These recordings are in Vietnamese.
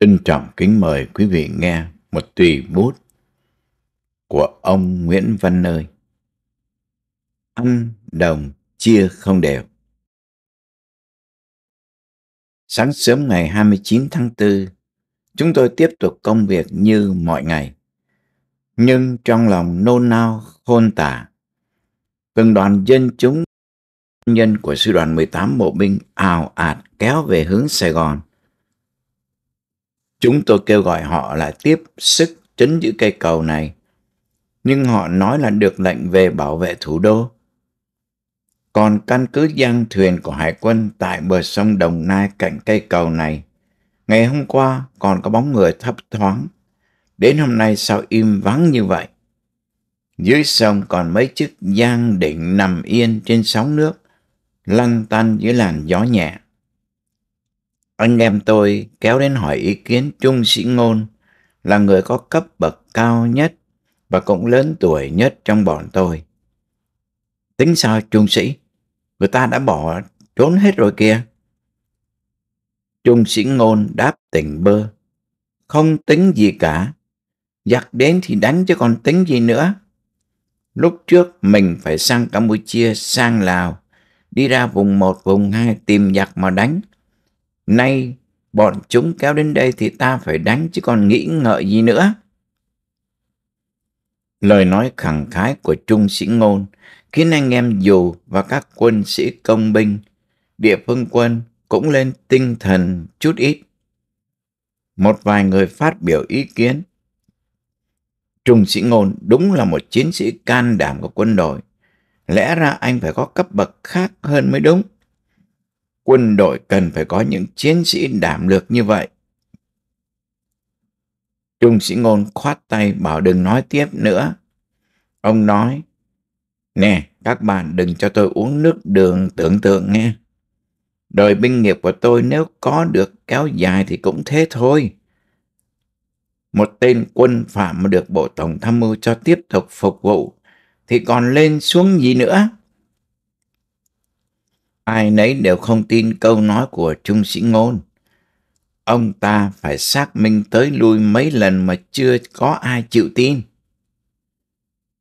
Trân trọng kính mời quý vị nghe một tùy bút của ông Nguyễn Văn Nơi. Ăn đồng chia không đều. Sáng sớm ngày 29 tháng 4, chúng tôi tiếp tục công việc như mọi ngày. Nhưng trong lòng nôn nao khôn tả, từng đoàn dân chúng nhân của sư đoàn 18 bộ binh ào ạt kéo về hướng Sài Gòn Chúng tôi kêu gọi họ là tiếp sức chấn giữ cây cầu này, nhưng họ nói là được lệnh về bảo vệ thủ đô. Còn căn cứ giang thuyền của hải quân tại bờ sông Đồng Nai cạnh cây cầu này, ngày hôm qua còn có bóng người thấp thoáng, đến hôm nay sao im vắng như vậy? Dưới sông còn mấy chiếc giang định nằm yên trên sóng nước, lăn tăn dưới làn gió nhẹ. Anh em tôi kéo đến hỏi ý kiến Trung Sĩ Ngôn là người có cấp bậc cao nhất và cũng lớn tuổi nhất trong bọn tôi. Tính sao Trung Sĩ? Người ta đã bỏ trốn hết rồi kia Trung Sĩ Ngôn đáp tỉnh bơ. Không tính gì cả. Giặc đến thì đánh chứ còn tính gì nữa. Lúc trước mình phải sang Campuchia, sang Lào, đi ra vùng một vùng hai tìm giặc mà đánh. Nay bọn chúng kéo đến đây thì ta phải đánh chứ còn nghĩ ngợi gì nữa. Lời nói khẳng khái của trung sĩ ngôn khiến anh em dù và các quân sĩ công binh, địa phương quân cũng lên tinh thần chút ít. Một vài người phát biểu ý kiến. Trung sĩ ngôn đúng là một chiến sĩ can đảm của quân đội. Lẽ ra anh phải có cấp bậc khác hơn mới đúng quân đội cần phải có những chiến sĩ đảm lược như vậy. Trung sĩ ngôn khoát tay bảo đừng nói tiếp nữa. Ông nói, nè các bạn đừng cho tôi uống nước đường tưởng tượng nghe. Đời binh nghiệp của tôi nếu có được kéo dài thì cũng thế thôi. Một tên quân phạm mà được Bộ Tổng Tham mưu cho tiếp tục phục vụ thì còn lên xuống gì nữa ai nấy đều không tin câu nói của trung sĩ ngôn. Ông ta phải xác minh tới lui mấy lần mà chưa có ai chịu tin.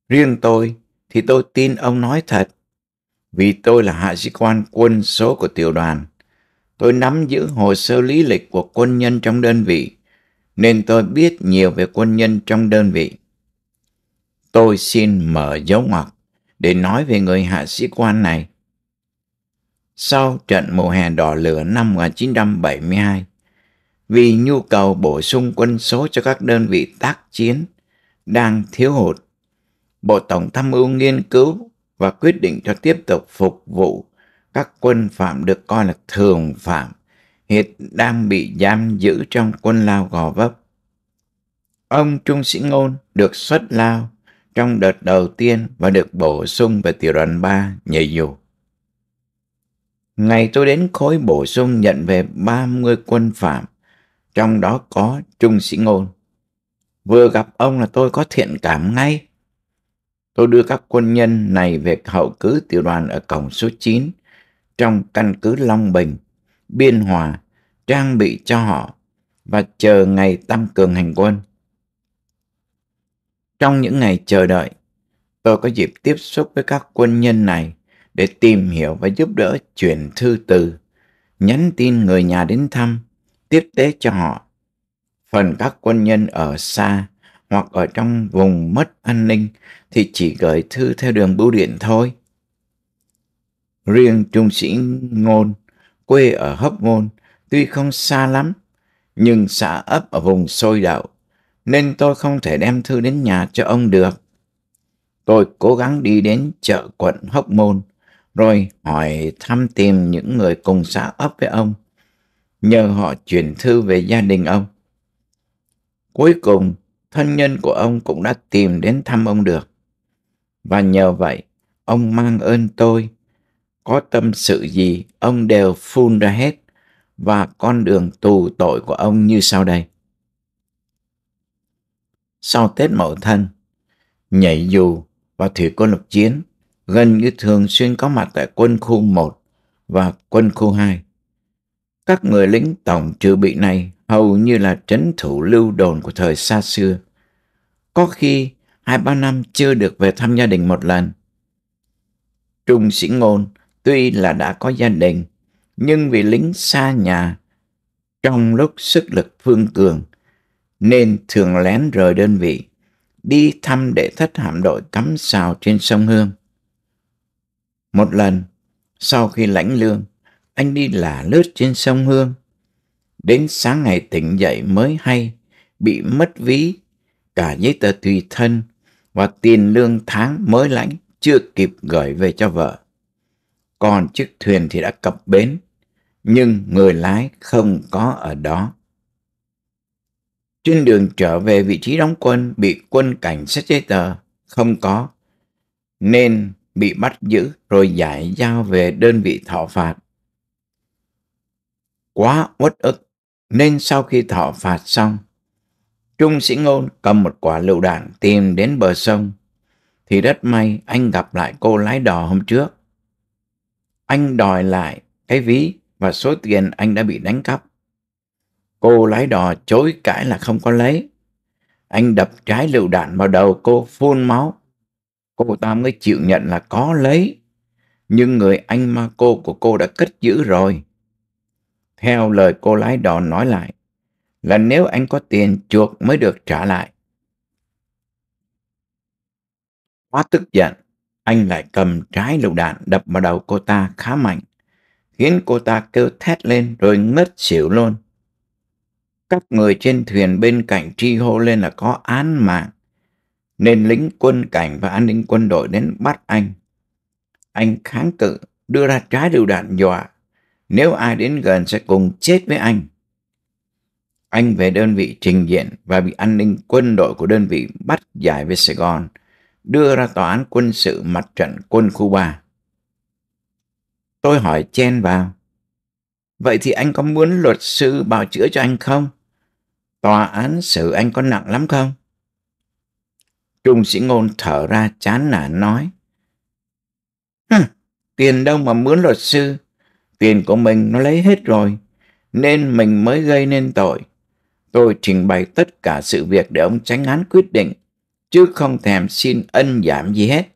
Riêng tôi thì tôi tin ông nói thật. Vì tôi là hạ sĩ quan quân số của tiểu đoàn. Tôi nắm giữ hồ sơ lý lịch của quân nhân trong đơn vị, nên tôi biết nhiều về quân nhân trong đơn vị. Tôi xin mở dấu ngoặc để nói về người hạ sĩ quan này sau trận mùa hè đỏ lửa năm 1972 vì nhu cầu bổ sung quân số cho các đơn vị tác chiến đang thiếu hụt. Bộ Tổng tham mưu nghiên cứu và quyết định cho tiếp tục phục vụ các quân phạm được coi là thường phạm hiện đang bị giam giữ trong quân lao gò vấp. Ông Trung Sĩ Ngôn được xuất lao trong đợt đầu tiên và được bổ sung về tiểu đoàn 3 nhảy dù. Ngày tôi đến khối bổ sung nhận về 30 quân phạm, trong đó có Trung Sĩ Ngôn. Vừa gặp ông là tôi có thiện cảm ngay. Tôi đưa các quân nhân này về hậu cứ tiểu đoàn ở cổng số 9, trong căn cứ Long Bình, Biên Hòa, trang bị cho họ và chờ ngày tăng cường hành quân. Trong những ngày chờ đợi, tôi có dịp tiếp xúc với các quân nhân này để tìm hiểu và giúp đỡ chuyển thư từ, nhắn tin người nhà đến thăm, tiếp tế cho họ. Phần các quân nhân ở xa hoặc ở trong vùng mất an ninh thì chỉ gửi thư theo đường bưu điện thôi. Riêng trung sĩ Ngôn, quê ở Hóc Môn, tuy không xa lắm, nhưng xã ấp ở vùng sôi đậu, nên tôi không thể đem thư đến nhà cho ông được. Tôi cố gắng đi đến chợ quận Hóc Môn, rồi hỏi thăm tìm những người cùng xã ấp với ông, nhờ họ chuyển thư về gia đình ông. Cuối cùng, thân nhân của ông cũng đã tìm đến thăm ông được. Và nhờ vậy, ông mang ơn tôi. Có tâm sự gì, ông đều phun ra hết và con đường tù tội của ông như sau đây. Sau Tết Mậu Thân, nhảy dù và thủy quân lục chiến, gần như thường xuyên có mặt tại quân khu 1 và quân khu 2. Các người lính tổng trừ bị này hầu như là trấn thủ lưu đồn của thời xa xưa. Có khi hai ba năm chưa được về thăm gia đình một lần. Trung sĩ ngôn tuy là đã có gia đình, nhưng vì lính xa nhà, trong lúc sức lực phương cường, nên thường lén rời đơn vị, đi thăm để thất hạm đội cắm sào trên sông Hương. Một lần, sau khi lãnh lương, anh đi lả lướt trên sông Hương. Đến sáng ngày tỉnh dậy mới hay, bị mất ví, cả giấy tờ tùy thân và tiền lương tháng mới lãnh chưa kịp gửi về cho vợ. Còn chiếc thuyền thì đã cập bến, nhưng người lái không có ở đó. Trên đường trở về vị trí đóng quân bị quân cảnh xét giấy tờ, không có, nên bị bắt giữ rồi giải giao về đơn vị thọ phạt. Quá uất ức, nên sau khi thọ phạt xong, Trung Sĩ Ngôn cầm một quả lựu đạn tìm đến bờ sông, thì rất may anh gặp lại cô lái đò hôm trước. Anh đòi lại cái ví và số tiền anh đã bị đánh cắp. Cô lái đò chối cãi là không có lấy. Anh đập trái lựu đạn vào đầu cô phun máu Cô ừ. ta mới chịu nhận là có lấy. Nhưng người anh ma cô của cô đã cất giữ rồi. Theo lời cô lái đò nói lại, là nếu anh có tiền chuộc mới được trả lại. Quá tức giận, anh lại cầm trái lựu đạn đập vào đầu cô ta khá mạnh, khiến cô ta kêu thét lên rồi ngất xỉu luôn. Các người trên thuyền bên cạnh tri hô lên là có án mạng nên lính quân cảnh và an ninh quân đội đến bắt anh. Anh kháng cự, đưa ra trái điều đạn dọa, nếu ai đến gần sẽ cùng chết với anh. Anh về đơn vị trình diện và bị an ninh quân đội của đơn vị bắt giải về Sài Gòn, đưa ra tòa án quân sự mặt trận quân khu 3. Tôi hỏi chen vào, vậy thì anh có muốn luật sư bào chữa cho anh không? Tòa án xử anh có nặng lắm không? Trung sĩ ngôn thở ra chán nản nói. Hừ, tiền đâu mà mướn luật sư. Tiền của mình nó lấy hết rồi. Nên mình mới gây nên tội. Tôi trình bày tất cả sự việc để ông tránh án quyết định. Chứ không thèm xin ân giảm gì hết.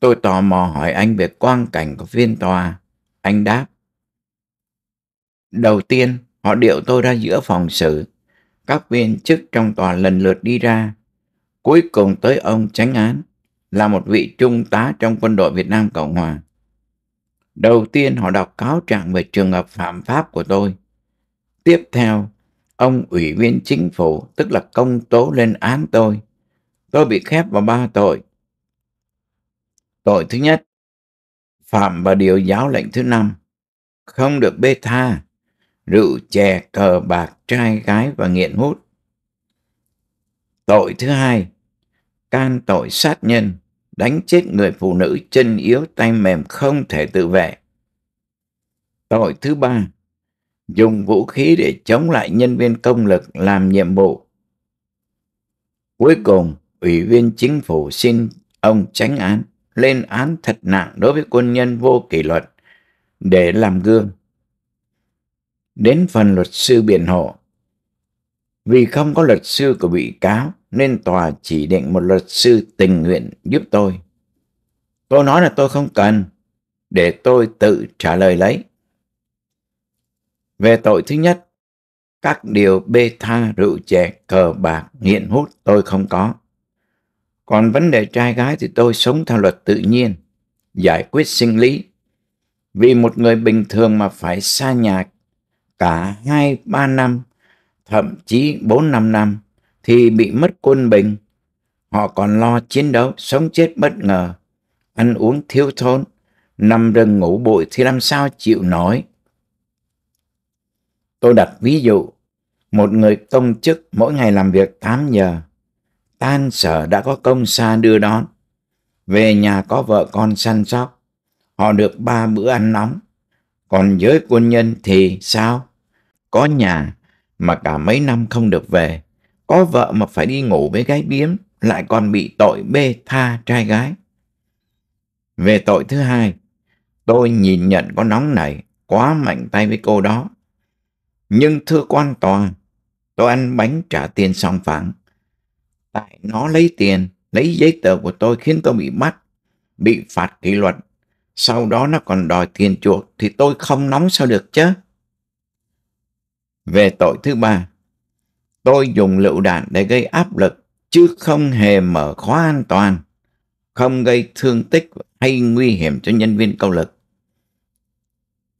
Tôi tò mò hỏi anh về quang cảnh của phiên tòa. Anh đáp. Đầu tiên, họ điệu tôi ra giữa phòng xử. Các viên chức trong tòa lần lượt đi ra. Cuối cùng tới ông Tránh Án là một vị trung tá trong quân đội Việt Nam Cộng Hòa. Đầu tiên họ đọc cáo trạng về trường hợp phạm pháp của tôi. Tiếp theo, ông ủy viên chính phủ, tức là công tố lên án tôi. Tôi bị khép vào ba tội. Tội thứ nhất, phạm vào điều giáo lệnh thứ năm, không được bê tha, rượu chè, cờ bạc, trai gái và nghiện hút. Tội thứ hai, can tội sát nhân, đánh chết người phụ nữ chân yếu tay mềm không thể tự vệ. Tội thứ ba, dùng vũ khí để chống lại nhân viên công lực làm nhiệm vụ. Cuối cùng, Ủy viên Chính phủ xin ông tránh án, lên án thật nặng đối với quân nhân vô kỷ luật để làm gương. Đến phần luật sư biện hộ. Vì không có luật sư của bị cáo, nên tòa chỉ định một luật sư tình nguyện giúp tôi. Tôi nói là tôi không cần, để tôi tự trả lời lấy. Về tội thứ nhất, các điều bê tha rượu chè cờ bạc nghiện hút tôi không có. Còn vấn đề trai gái thì tôi sống theo luật tự nhiên, giải quyết sinh lý. Vì một người bình thường mà phải xa nhà cả 2-3 năm, thậm chí 4-5 năm, thì bị mất quân bình. Họ còn lo chiến đấu, sống chết bất ngờ, ăn uống thiếu thốn, nằm rừng ngủ bụi thì làm sao chịu nổi. Tôi đặt ví dụ, một người công chức mỗi ngày làm việc 8 giờ, tan sở đã có công xa đưa đón, về nhà có vợ con săn sóc, họ được ba bữa ăn nóng. Còn giới quân nhân thì sao? Có nhà mà cả mấy năm không được về, có vợ mà phải đi ngủ với gái điếm, lại còn bị tội bê tha trai gái. Về tội thứ hai, tôi nhìn nhận có nóng này quá mạnh tay với cô đó. Nhưng thưa quan tòa, tôi ăn bánh trả tiền xong phẳng. Tại nó lấy tiền, lấy giấy tờ của tôi khiến tôi bị bắt, bị phạt kỷ luật. Sau đó nó còn đòi tiền chuộc thì tôi không nóng sao được chứ. Về tội thứ ba, Tôi dùng lựu đạn để gây áp lực, chứ không hề mở khóa an toàn, không gây thương tích hay nguy hiểm cho nhân viên công lực.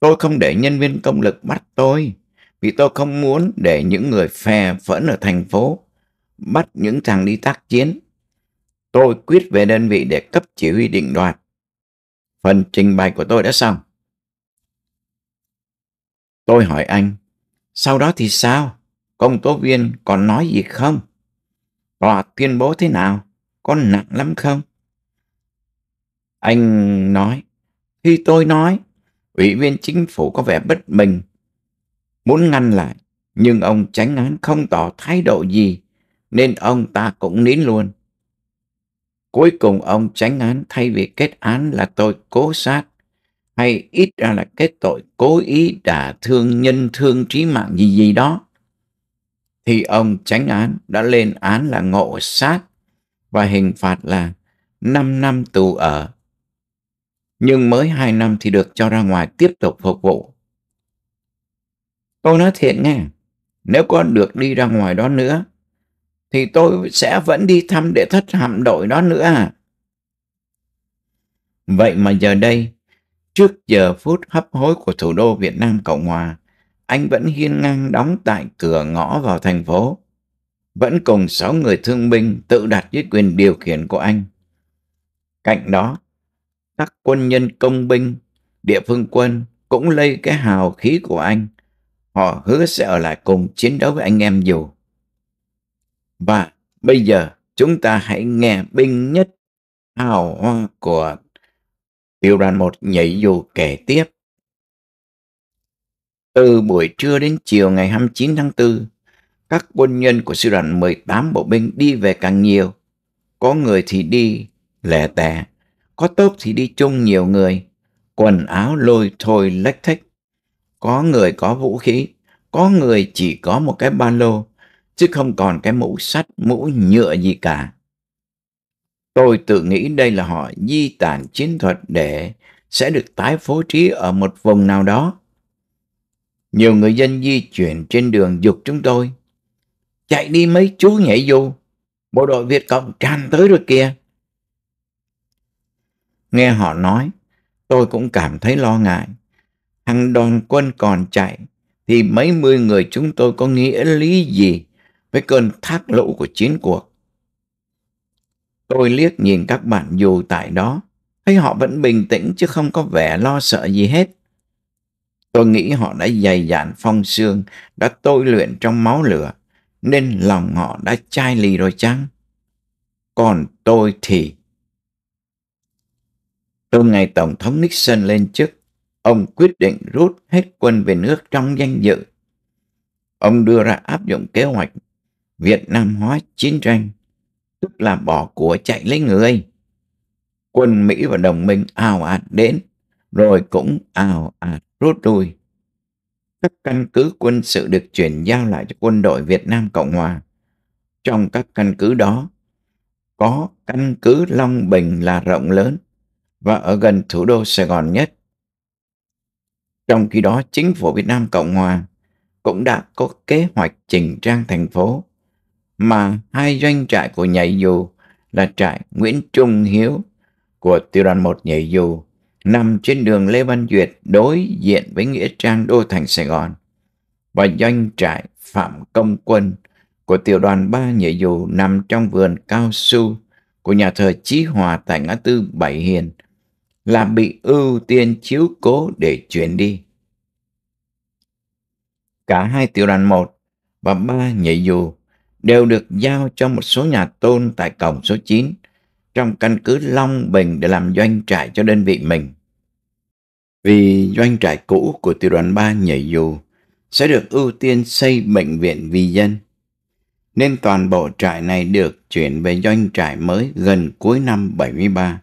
Tôi không để nhân viên công lực bắt tôi, vì tôi không muốn để những người phè phẫn ở thành phố bắt những thằng đi tác chiến. Tôi quyết về đơn vị để cấp chỉ huy định đoạt. Phần trình bày của tôi đã xong. Tôi hỏi anh, sau đó thì sao? công tố viên còn nói gì không? Tòa tuyên bố thế nào? Có nặng lắm không? Anh nói, khi tôi nói, ủy viên chính phủ có vẻ bất bình, muốn ngăn lại, nhưng ông tránh án không tỏ thái độ gì, nên ông ta cũng nín luôn. Cuối cùng ông tránh án thay vì kết án là tội cố sát, hay ít ra là kết tội cố ý đả thương nhân thương trí mạng gì gì đó thì ông tránh án đã lên án là ngộ sát và hình phạt là 5 năm tù ở. Nhưng mới 2 năm thì được cho ra ngoài tiếp tục phục vụ. Tôi nói thiệt nghe, nếu con được đi ra ngoài đó nữa, thì tôi sẽ vẫn đi thăm đệ thất hạm đội đó nữa à. Vậy mà giờ đây, trước giờ phút hấp hối của thủ đô Việt Nam Cộng Hòa, anh vẫn hiên ngang đóng tại cửa ngõ vào thành phố, vẫn cùng sáu người thương binh tự đặt dưới quyền điều khiển của anh. Cạnh đó, các quân nhân công binh, địa phương quân cũng lây cái hào khí của anh. Họ hứa sẽ ở lại cùng chiến đấu với anh em dù. Và bây giờ chúng ta hãy nghe binh nhất hào hoa của Tiêu đoàn một nhảy dù kể tiếp. Từ buổi trưa đến chiều ngày 29 tháng 4, các quân nhân của sư đoàn 18 bộ binh đi về càng nhiều. Có người thì đi lẻ tẻ, có tốp thì đi chung nhiều người, quần áo lôi thôi lách thách. Có người có vũ khí, có người chỉ có một cái ba lô, chứ không còn cái mũ sắt, mũ nhựa gì cả. Tôi tự nghĩ đây là họ di tản chiến thuật để sẽ được tái phối trí ở một vùng nào đó nhiều người dân di chuyển trên đường dục chúng tôi. Chạy đi mấy chú nhảy dù. Bộ đội Việt Cộng tràn tới rồi kìa. Nghe họ nói, tôi cũng cảm thấy lo ngại. Hàng đoàn quân còn chạy, thì mấy mươi người chúng tôi có nghĩa lý gì với cơn thác lũ của chiến cuộc. Tôi liếc nhìn các bạn dù tại đó, thấy họ vẫn bình tĩnh chứ không có vẻ lo sợ gì hết. Tôi nghĩ họ đã dày dạn phong xương, đã tôi luyện trong máu lửa, nên lòng họ đã chai lì rồi chăng? Còn tôi thì... Từ ngày Tổng thống Nixon lên chức, ông quyết định rút hết quân về nước trong danh dự. Ông đưa ra áp dụng kế hoạch Việt Nam hóa chiến tranh, tức là bỏ của chạy lấy người. Quân Mỹ và đồng minh ào ạt đến, rồi cũng ào ạt rút lui. Các căn cứ quân sự được chuyển giao lại cho quân đội Việt Nam Cộng Hòa. Trong các căn cứ đó, có căn cứ Long Bình là rộng lớn và ở gần thủ đô Sài Gòn nhất. Trong khi đó, chính phủ Việt Nam Cộng Hòa cũng đã có kế hoạch chỉnh trang thành phố mà hai doanh trại của nhảy dù là trại Nguyễn Trung Hiếu của tiểu đoàn 1 nhảy dù nằm trên đường Lê Văn Duyệt đối diện với Nghĩa Trang Đô Thành Sài Gòn và doanh trại Phạm Công Quân của tiểu đoàn 3 nhảy dù nằm trong vườn cao su của nhà thờ Chí Hòa tại ngã tư Bảy Hiền là bị ưu tiên chiếu cố để chuyển đi. Cả hai tiểu đoàn 1 và ba nhảy dù đều được giao cho một số nhà tôn tại cổng số 9 trong căn cứ Long Bình để làm doanh trại cho đơn vị mình. Vì doanh trại cũ của tiểu đoàn 3 nhảy dù sẽ được ưu tiên xây bệnh viện vì dân, nên toàn bộ trại này được chuyển về doanh trại mới gần cuối năm 73.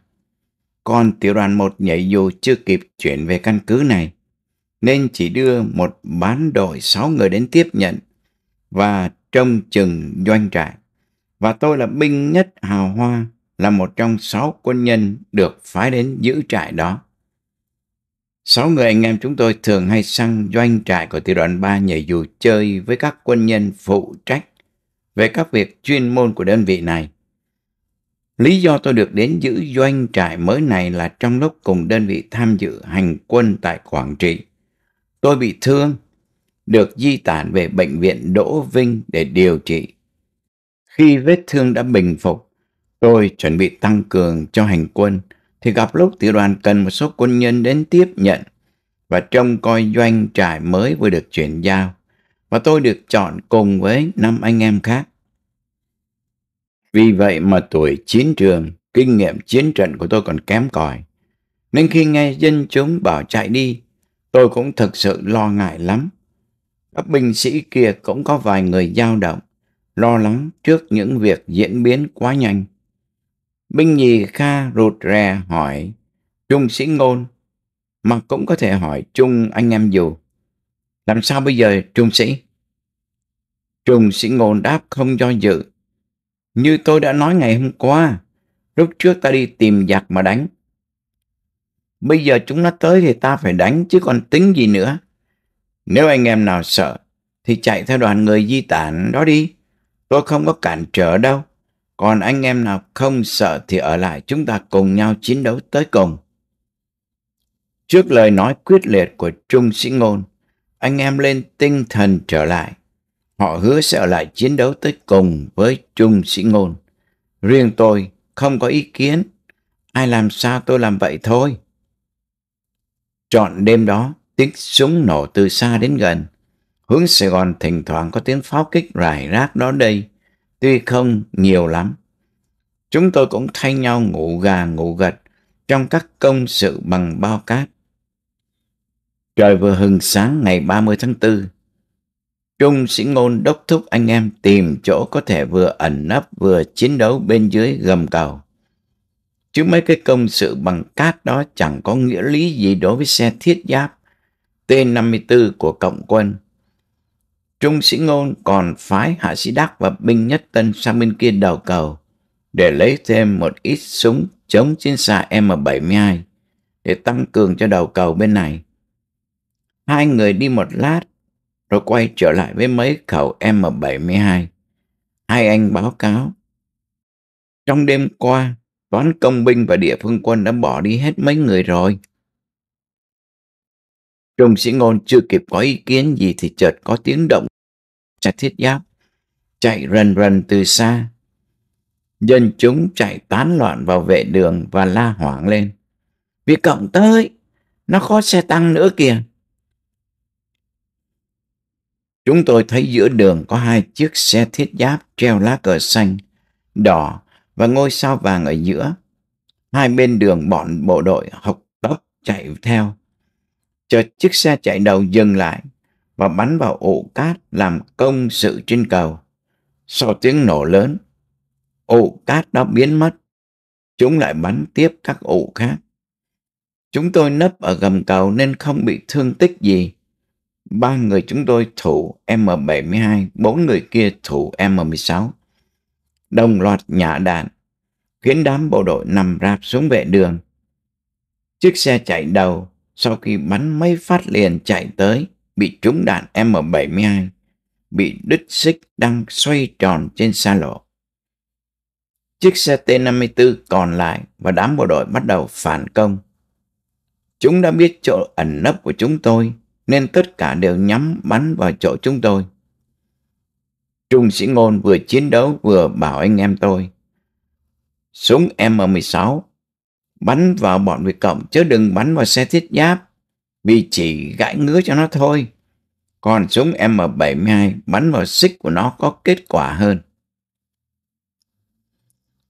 Còn tiểu đoàn 1 nhảy dù chưa kịp chuyển về căn cứ này, nên chỉ đưa một bán đội 6 người đến tiếp nhận và trông chừng doanh trại. Và tôi là binh nhất hào hoa là một trong sáu quân nhân được phái đến giữ trại đó. Sáu người anh em chúng tôi thường hay sang doanh trại của tiểu đoàn 3 nhảy dù chơi với các quân nhân phụ trách về các việc chuyên môn của đơn vị này. Lý do tôi được đến giữ doanh trại mới này là trong lúc cùng đơn vị tham dự hành quân tại Quảng Trị. Tôi bị thương, được di tản về bệnh viện Đỗ Vinh để điều trị. Khi vết thương đã bình phục, Tôi chuẩn bị tăng cường cho hành quân, thì gặp lúc tiểu đoàn cần một số quân nhân đến tiếp nhận và trông coi doanh trại mới vừa được chuyển giao. Và tôi được chọn cùng với năm anh em khác. Vì vậy mà tuổi chiến trường, kinh nghiệm chiến trận của tôi còn kém cỏi. Nên khi nghe dân chúng bảo chạy đi, tôi cũng thực sự lo ngại lắm. Các binh sĩ kia cũng có vài người dao động, lo lắng trước những việc diễn biến quá nhanh minh nhì Kha rụt rè hỏi Trung sĩ ngôn, mà cũng có thể hỏi Trung anh em dù. Làm sao bây giờ Trung sĩ? Trung sĩ ngôn đáp không do dự. Như tôi đã nói ngày hôm qua, lúc trước ta đi tìm giặc mà đánh. Bây giờ chúng nó tới thì ta phải đánh chứ còn tính gì nữa. Nếu anh em nào sợ thì chạy theo đoàn người di tản đó đi. Tôi không có cản trở đâu. Còn anh em nào không sợ thì ở lại chúng ta cùng nhau chiến đấu tới cùng. Trước lời nói quyết liệt của Trung Sĩ Ngôn, anh em lên tinh thần trở lại. Họ hứa sẽ ở lại chiến đấu tới cùng với Trung Sĩ Ngôn. Riêng tôi không có ý kiến. Ai làm sao tôi làm vậy thôi. Trọn đêm đó, tiếng súng nổ từ xa đến gần. Hướng Sài Gòn thỉnh thoảng có tiếng pháo kích rải rác đó đây tuy không nhiều lắm. Chúng tôi cũng thay nhau ngủ gà ngủ gật trong các công sự bằng bao cát. Trời vừa hừng sáng ngày 30 tháng 4, Trung sĩ ngôn đốc thúc anh em tìm chỗ có thể vừa ẩn nấp vừa chiến đấu bên dưới gầm cầu. Chứ mấy cái công sự bằng cát đó chẳng có nghĩa lý gì đối với xe thiết giáp T-54 của Cộng quân. Trung Sĩ Ngôn còn phái Hạ Sĩ Đắc và Binh Nhất Tân sang bên kia đầu cầu để lấy thêm một ít súng chống trên xa M72 để tăng cường cho đầu cầu bên này. Hai người đi một lát rồi quay trở lại với mấy khẩu M72. Hai anh báo cáo. Trong đêm qua, toán công binh và địa phương quân đã bỏ đi hết mấy người rồi. Trung sĩ ngôn chưa kịp có ý kiến gì thì chợt có tiếng động trạch thiết giáp chạy rần rần từ xa dân chúng chạy tán loạn vào vệ đường và la hoảng lên vì cộng tới nó có xe tăng nữa kìa chúng tôi thấy giữa đường có hai chiếc xe thiết giáp treo lá cờ xanh đỏ và ngôi sao vàng ở giữa hai bên đường bọn bộ đội học tốc chạy theo chợt chiếc xe chạy đầu dừng lại và bắn vào ổ cát làm công sự trên cầu. Sau tiếng nổ lớn, ổ cát đã biến mất. Chúng lại bắn tiếp các ổ khác. Chúng tôi nấp ở gầm cầu nên không bị thương tích gì. Ba người chúng tôi thủ M72, bốn người kia thủ M16. Đồng loạt nhả đạn, khiến đám bộ đội nằm rạp xuống vệ đường. Chiếc xe chạy đầu, sau khi bắn mấy phát liền chạy tới, bị trúng đạn M72, bị đứt xích đang xoay tròn trên xa lộ. Chiếc xe T-54 còn lại và đám bộ đội bắt đầu phản công. Chúng đã biết chỗ ẩn nấp của chúng tôi nên tất cả đều nhắm bắn vào chỗ chúng tôi. Trung sĩ Ngôn vừa chiến đấu vừa bảo anh em tôi. Súng M16 bắn vào bọn Việt Cộng chứ đừng bắn vào xe thiết giáp vì chỉ gãi ngứa cho nó thôi. Còn súng M72 bắn vào xích của nó có kết quả hơn.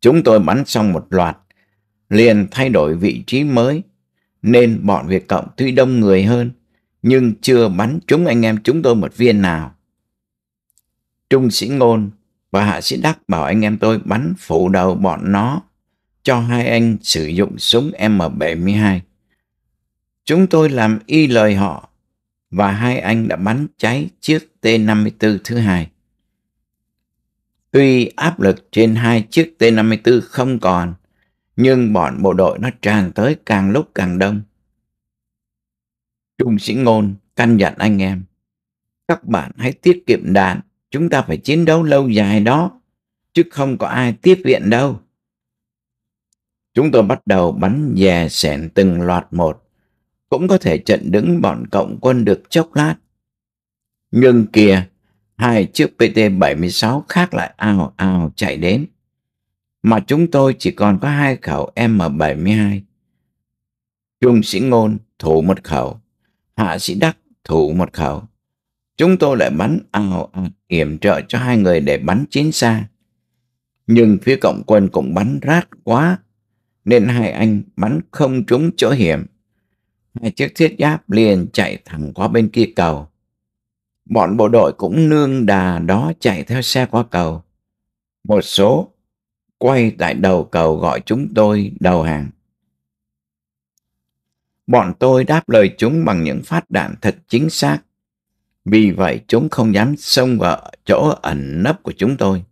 Chúng tôi bắn xong một loạt, liền thay đổi vị trí mới, nên bọn Việt Cộng tuy đông người hơn, nhưng chưa bắn chúng anh em chúng tôi một viên nào. Trung sĩ Ngôn và Hạ sĩ Đắc bảo anh em tôi bắn phủ đầu bọn nó cho hai anh sử dụng súng M72. Chúng tôi làm y lời họ và hai anh đã bắn cháy chiếc T-54 thứ hai. Tuy áp lực trên hai chiếc T-54 không còn, nhưng bọn bộ đội nó tràn tới càng lúc càng đông. Trung sĩ Ngôn căn dặn anh em, các bạn hãy tiết kiệm đạn, chúng ta phải chiến đấu lâu dài đó, chứ không có ai tiếp viện đâu. Chúng tôi bắt đầu bắn dè sẻn từng loạt một cũng có thể trận đứng bọn cộng quân được chốc lát. Nhưng kìa, hai chiếc PT-76 khác lại ao ao chạy đến. Mà chúng tôi chỉ còn có hai khẩu M72. Trung sĩ Ngôn thủ một khẩu, Hạ sĩ Đắc thủ một khẩu. Chúng tôi lại bắn ao ao yểm trợ cho hai người để bắn chiến xa. Nhưng phía cộng quân cũng bắn rát quá, nên hai anh bắn không trúng chỗ hiểm hai chiếc thiết giáp liền chạy thẳng qua bên kia cầu. Bọn bộ đội cũng nương đà đó chạy theo xe qua cầu. Một số quay tại đầu cầu gọi chúng tôi đầu hàng. Bọn tôi đáp lời chúng bằng những phát đạn thật chính xác. Vì vậy chúng không dám xông vào chỗ ẩn nấp của chúng tôi.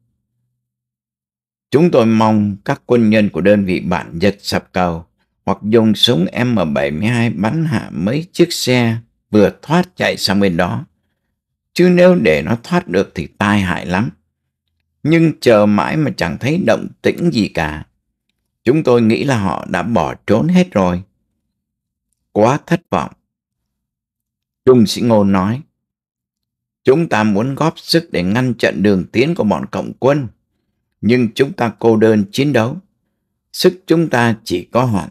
Chúng tôi mong các quân nhân của đơn vị bạn giật sập cầu hoặc dùng súng M72 bắn hạ mấy chiếc xe vừa thoát chạy sang bên đó. Chứ nếu để nó thoát được thì tai hại lắm. Nhưng chờ mãi mà chẳng thấy động tĩnh gì cả. Chúng tôi nghĩ là họ đã bỏ trốn hết rồi. Quá thất vọng. Trung sĩ Ngôn nói, Chúng ta muốn góp sức để ngăn chặn đường tiến của bọn cộng quân, nhưng chúng ta cô đơn chiến đấu. Sức chúng ta chỉ có hạn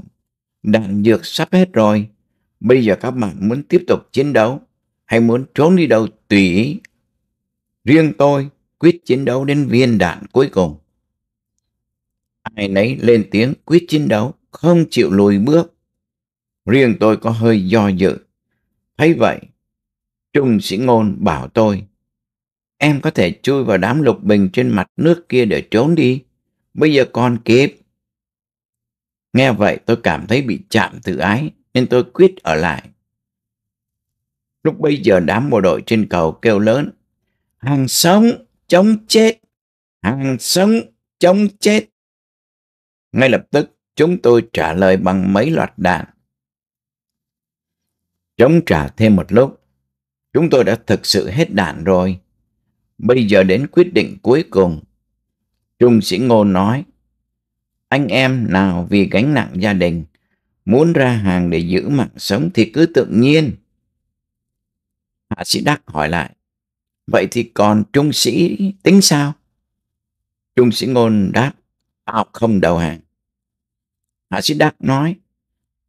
đạn dược sắp hết rồi. Bây giờ các bạn muốn tiếp tục chiến đấu hay muốn trốn đi đâu tùy ý. Riêng tôi quyết chiến đấu đến viên đạn cuối cùng. Ai nấy lên tiếng quyết chiến đấu, không chịu lùi bước. Riêng tôi có hơi do dự. Thấy vậy, Trung sĩ ngôn bảo tôi, em có thể chui vào đám lục bình trên mặt nước kia để trốn đi. Bây giờ còn kịp. Nghe vậy tôi cảm thấy bị chạm tự ái nên tôi quyết ở lại. Lúc bây giờ đám bộ đội trên cầu kêu lớn Hàng sống, chống chết! Hàng sống, chống chết! Ngay lập tức chúng tôi trả lời bằng mấy loạt đạn. Chống trả thêm một lúc, chúng tôi đã thực sự hết đạn rồi. Bây giờ đến quyết định cuối cùng. Trung sĩ Ngô nói, anh em nào vì gánh nặng gia đình, muốn ra hàng để giữ mạng sống thì cứ tự nhiên. Hạ sĩ Đắc hỏi lại, vậy thì còn trung sĩ tính sao? Trung sĩ Ngôn đáp, tao không đầu hàng. Hạ sĩ Đắc nói,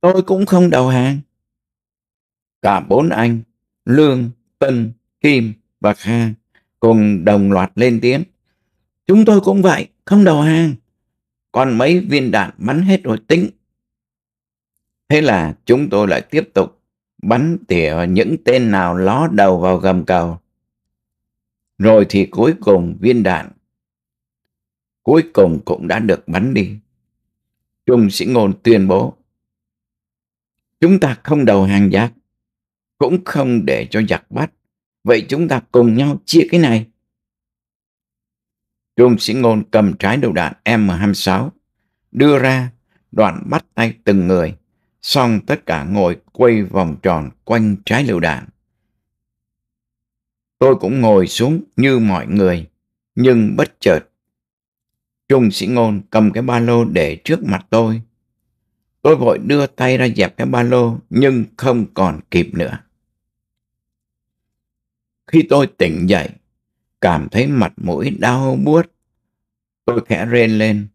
tôi cũng không đầu hàng. Cả bốn anh, Lương, Tân, Kim và Kha cùng đồng loạt lên tiếng. Chúng tôi cũng vậy, không đầu hàng còn mấy viên đạn bắn hết rồi tính. Thế là chúng tôi lại tiếp tục bắn tỉa những tên nào ló đầu vào gầm cầu. Rồi thì cuối cùng viên đạn cuối cùng cũng đã được bắn đi. Trung sĩ ngôn tuyên bố Chúng ta không đầu hàng giặc, cũng không để cho giặc bắt. Vậy chúng ta cùng nhau chia cái này. Trung sĩ ngôn cầm trái đầu đạn M26, đưa ra, đoạn bắt tay từng người, xong tất cả ngồi quay vòng tròn quanh trái lựu đạn. Tôi cũng ngồi xuống như mọi người, nhưng bất chợt. Trung sĩ ngôn cầm cái ba lô để trước mặt tôi. Tôi vội đưa tay ra dẹp cái ba lô nhưng không còn kịp nữa. Khi tôi tỉnh dậy, cảm thấy mặt mũi đau buốt. Tôi khẽ rên lên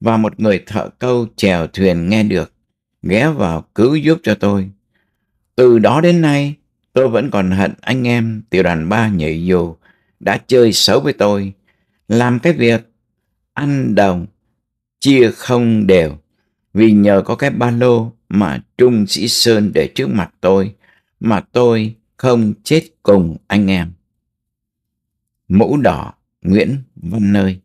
và một người thợ câu chèo thuyền nghe được, ghé vào cứu giúp cho tôi. Từ đó đến nay, tôi vẫn còn hận anh em tiểu đoàn ba nhảy dù đã chơi xấu với tôi, làm cái việc ăn đồng, chia không đều. Vì nhờ có cái ba lô mà Trung Sĩ Sơn để trước mặt tôi, mà tôi không chết cùng anh em mẫu đỏ Nguyễn Văn Nơi